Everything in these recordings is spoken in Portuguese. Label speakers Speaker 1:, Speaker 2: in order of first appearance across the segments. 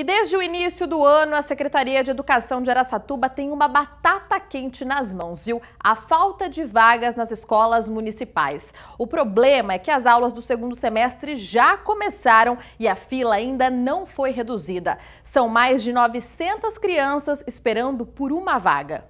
Speaker 1: E desde o início do ano, a Secretaria de Educação de Aracatuba tem uma batata quente nas mãos, viu? A falta de vagas nas escolas municipais. O problema é que as aulas do segundo semestre já começaram e a fila ainda não foi reduzida. São mais de 900 crianças esperando por uma vaga.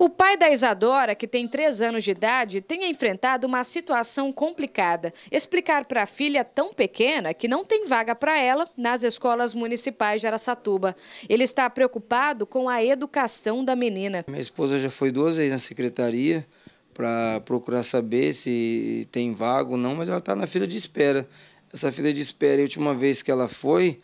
Speaker 1: O pai da Isadora, que tem 3 anos de idade, tem enfrentado uma situação complicada. Explicar para a filha tão pequena que não tem vaga para ela nas escolas municipais de Araçatuba. Ele está preocupado com a educação da menina. Minha
Speaker 2: esposa já foi duas vezes na secretaria para procurar saber se tem vaga ou não, mas ela está na fila de espera. Essa fila de espera, a última vez que ela foi,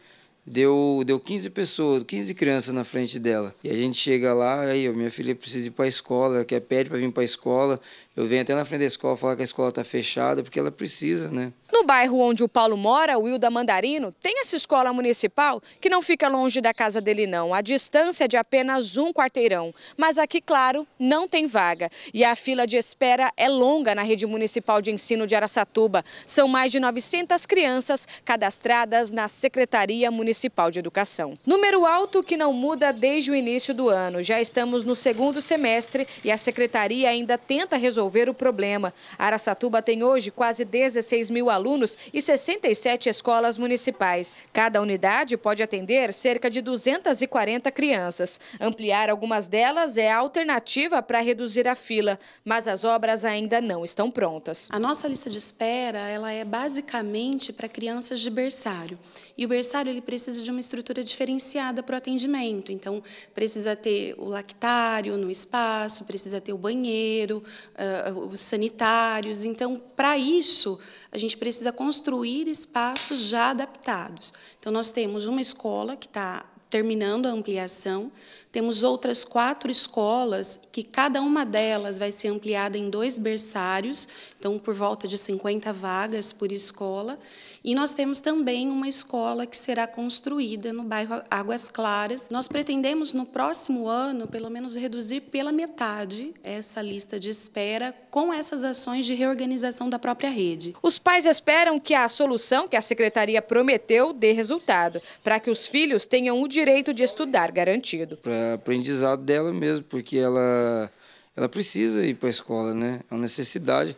Speaker 2: Deu, deu 15 pessoas, 15 crianças na frente dela. E a gente chega lá, aí, minha filha precisa ir para a escola, ela quer pede para vir para a escola. Eu venho até na frente da escola falar que a escola está fechada, porque ela precisa, né?
Speaker 1: No bairro onde o Paulo mora, o Hilda Mandarino, tem essa escola municipal que não fica longe da casa dele não. A distância é de apenas um quarteirão. Mas aqui, claro, não tem vaga. E a fila de espera é longa na rede municipal de ensino de Aracatuba. São mais de 900 crianças cadastradas na Secretaria Municipal de Educação. Número alto que não muda desde o início do ano. Já estamos no segundo semestre e a Secretaria ainda tenta resolver o problema. Aracatuba tem hoje quase 16 mil alunos alunos e 67 escolas municipais. Cada unidade pode atender cerca de 240 crianças. Ampliar algumas delas é a alternativa para reduzir a fila, mas as obras ainda não estão prontas. A nossa lista de espera
Speaker 3: ela é basicamente para crianças de berçário. E o berçário ele precisa de uma estrutura diferenciada para o atendimento. Então, precisa ter o lactário no espaço, precisa ter o banheiro, uh, os sanitários. Então, para isso, a gente precisa precisa construir espaços já adaptados. Então, nós temos uma escola que está terminando a ampliação, temos outras quatro escolas que cada uma delas vai ser ampliada em dois berçários, então por volta de 50 vagas por escola, e nós temos também uma escola que será construída no bairro Águas Claras. Nós pretendemos no próximo ano, pelo menos, reduzir pela metade essa lista de espera com essas ações de reorganização da própria rede. Os
Speaker 1: pais esperam que a solução que a secretaria prometeu dê resultado, para que os filhos tenham o direito de estudar garantido.
Speaker 2: Para aprendizado dela mesmo, porque ela ela precisa ir para a escola, né? É uma necessidade.